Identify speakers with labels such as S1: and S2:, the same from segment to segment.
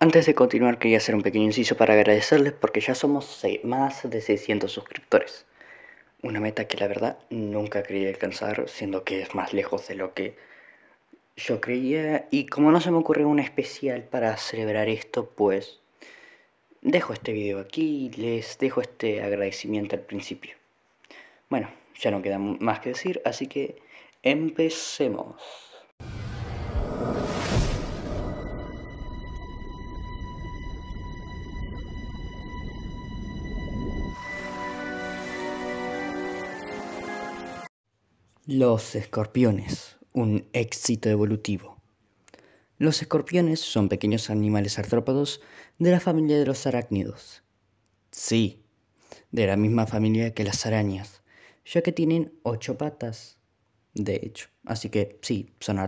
S1: Antes de continuar quería hacer un pequeño inciso para agradecerles porque ya somos eh, más de 600 suscriptores. Una meta que la verdad nunca creí alcanzar, siendo que es más lejos de lo que yo creía. Y como no se me ocurrió una especial para celebrar esto, pues dejo este video aquí y les dejo este agradecimiento al principio. Bueno, ya no queda más que decir, así que empecemos. Los escorpiones, un éxito evolutivo. Los escorpiones son pequeños animales artrópodos de la familia de los arácnidos. Sí, de la misma familia que las arañas, ya que tienen ocho patas, de hecho. Así que sí, son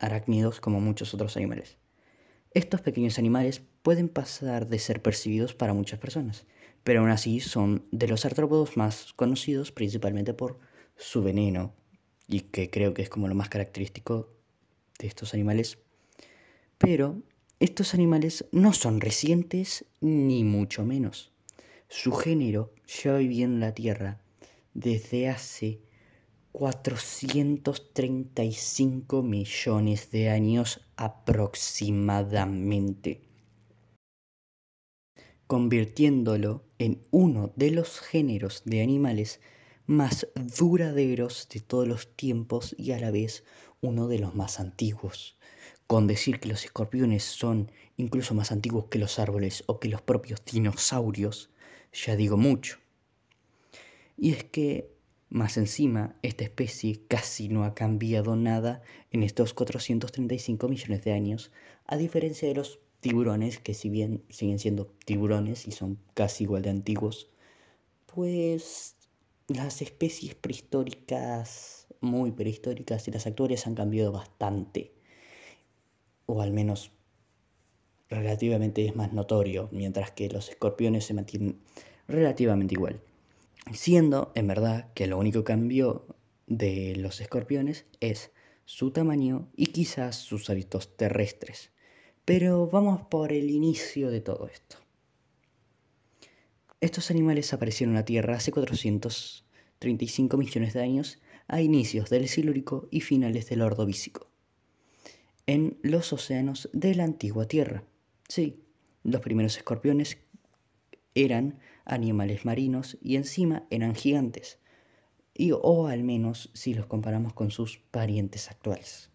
S1: arácnidos como muchos otros animales. Estos pequeños animales pueden pasar de ser percibidos para muchas personas, pero aún así son de los artrópodos más conocidos principalmente por su veneno, y que creo que es como lo más característico de estos animales. Pero estos animales no son recientes, ni mucho menos. Su género ya viviendo en la Tierra desde hace 435 millones de años aproximadamente, convirtiéndolo en uno de los géneros de animales más duraderos de todos los tiempos y a la vez uno de los más antiguos. Con decir que los escorpiones son incluso más antiguos que los árboles o que los propios dinosaurios, ya digo mucho. Y es que, más encima, esta especie casi no ha cambiado nada en estos 435 millones de años, a diferencia de los tiburones, que si bien siguen siendo tiburones y son casi igual de antiguos, pues las especies prehistóricas, muy prehistóricas y las actuales han cambiado bastante. O al menos relativamente es más notorio, mientras que los escorpiones se mantienen relativamente igual. Siendo, en verdad, que lo único cambio de los escorpiones es su tamaño y quizás sus hábitos terrestres. Pero vamos por el inicio de todo esto. Estos animales aparecieron en la Tierra hace 435 millones de años, a inicios del Silúrico y finales del Ordovícico, en los océanos de la antigua Tierra. Sí, los primeros escorpiones eran animales marinos y encima eran gigantes, y, o al menos si los comparamos con sus parientes actuales.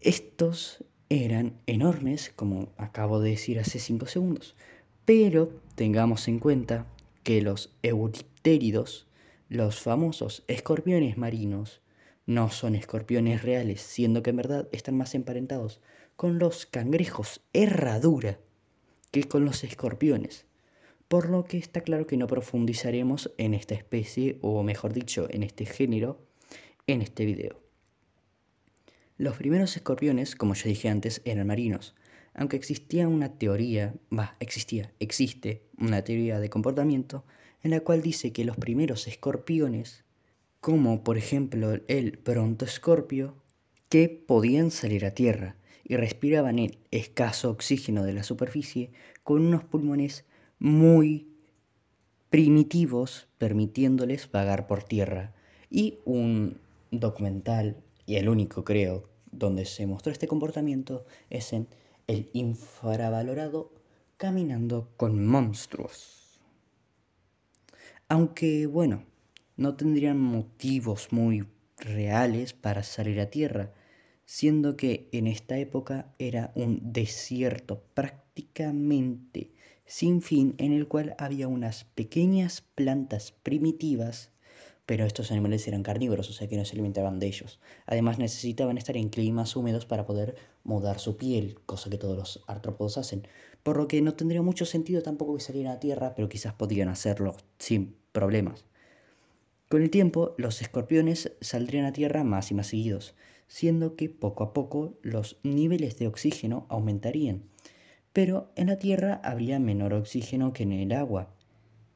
S1: Estos eran enormes, como acabo de decir hace 5 segundos, pero tengamos en cuenta que los euriptéridos, los famosos escorpiones marinos, no son escorpiones reales, siendo que en verdad están más emparentados con los cangrejos herradura que con los escorpiones, por lo que está claro que no profundizaremos en esta especie, o mejor dicho, en este género, en este video. Los primeros escorpiones, como ya dije antes, eran marinos, aunque existía una teoría, va existía, existe una teoría de comportamiento en la cual dice que los primeros escorpiones, como por ejemplo el pronto escorpio, que podían salir a tierra y respiraban el escaso oxígeno de la superficie con unos pulmones muy primitivos, permitiéndoles vagar por tierra. Y un documental, y el único creo, donde se mostró este comportamiento es en el infravalorado Caminando con Monstruos. Aunque bueno, no tendrían motivos muy reales para salir a tierra, siendo que en esta época era un desierto prácticamente sin fin en el cual había unas pequeñas plantas primitivas pero estos animales eran carnívoros, o sea que no se alimentaban de ellos. Además necesitaban estar en climas húmedos para poder mudar su piel, cosa que todos los artrópodos hacen, por lo que no tendría mucho sentido tampoco que salieran a tierra, pero quizás podrían hacerlo sin problemas. Con el tiempo, los escorpiones saldrían a tierra más y más seguidos, siendo que poco a poco los niveles de oxígeno aumentarían, pero en la tierra habría menor oxígeno que en el agua,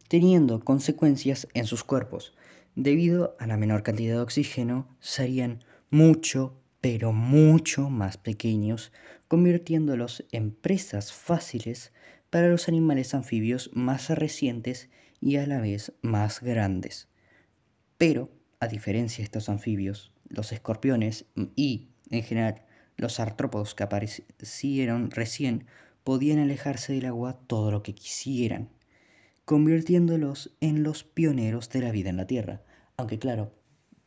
S1: teniendo consecuencias en sus cuerpos, debido a la menor cantidad de oxígeno, serían mucho, pero mucho más pequeños, convirtiéndolos en presas fáciles para los animales anfibios más recientes y a la vez más grandes. Pero, a diferencia de estos anfibios, los escorpiones y, en general, los artrópodos que aparecieron recién podían alejarse del agua todo lo que quisieran, convirtiéndolos en los pioneros de la vida en la Tierra. Aunque claro,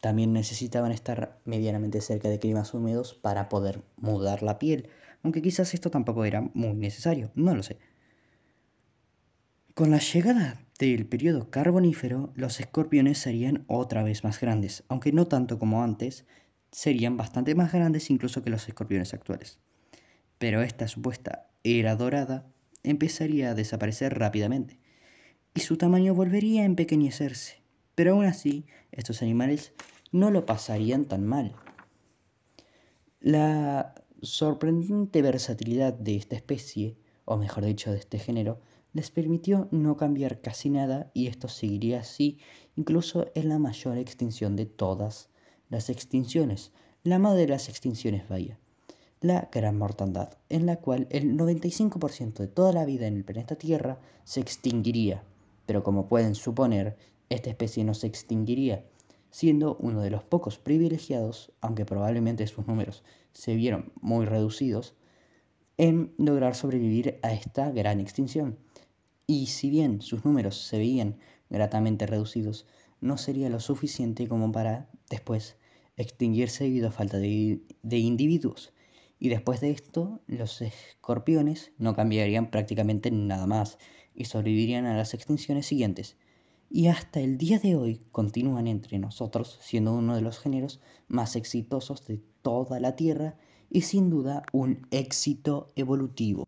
S1: también necesitaban estar medianamente cerca de climas húmedos para poder mudar la piel, aunque quizás esto tampoco era muy necesario, no lo sé. Con la llegada del periodo carbonífero, los escorpiones serían otra vez más grandes, aunque no tanto como antes, serían bastante más grandes incluso que los escorpiones actuales. Pero esta supuesta era dorada empezaría a desaparecer rápidamente, y su tamaño volvería a empequeñecerse. Pero aún así, estos animales no lo pasarían tan mal. La sorprendente versatilidad de esta especie, o mejor dicho de este género, les permitió no cambiar casi nada y esto seguiría así incluso en la mayor extinción de todas las extinciones, la madre de las extinciones vaya, la gran mortandad, en la cual el 95% de toda la vida en el planeta Tierra se extinguiría pero como pueden suponer, esta especie no se extinguiría, siendo uno de los pocos privilegiados, aunque probablemente sus números se vieron muy reducidos, en lograr sobrevivir a esta gran extinción. Y si bien sus números se veían gratamente reducidos, no sería lo suficiente como para después extinguirse debido a falta de, individuos. Y después de esto, los escorpiones no cambiarían prácticamente nada más y sobrevivirían a las extinciones siguientes, y hasta el día de hoy continúan entre nosotros siendo uno de los géneros más exitosos de toda la Tierra y sin duda un éxito evolutivo.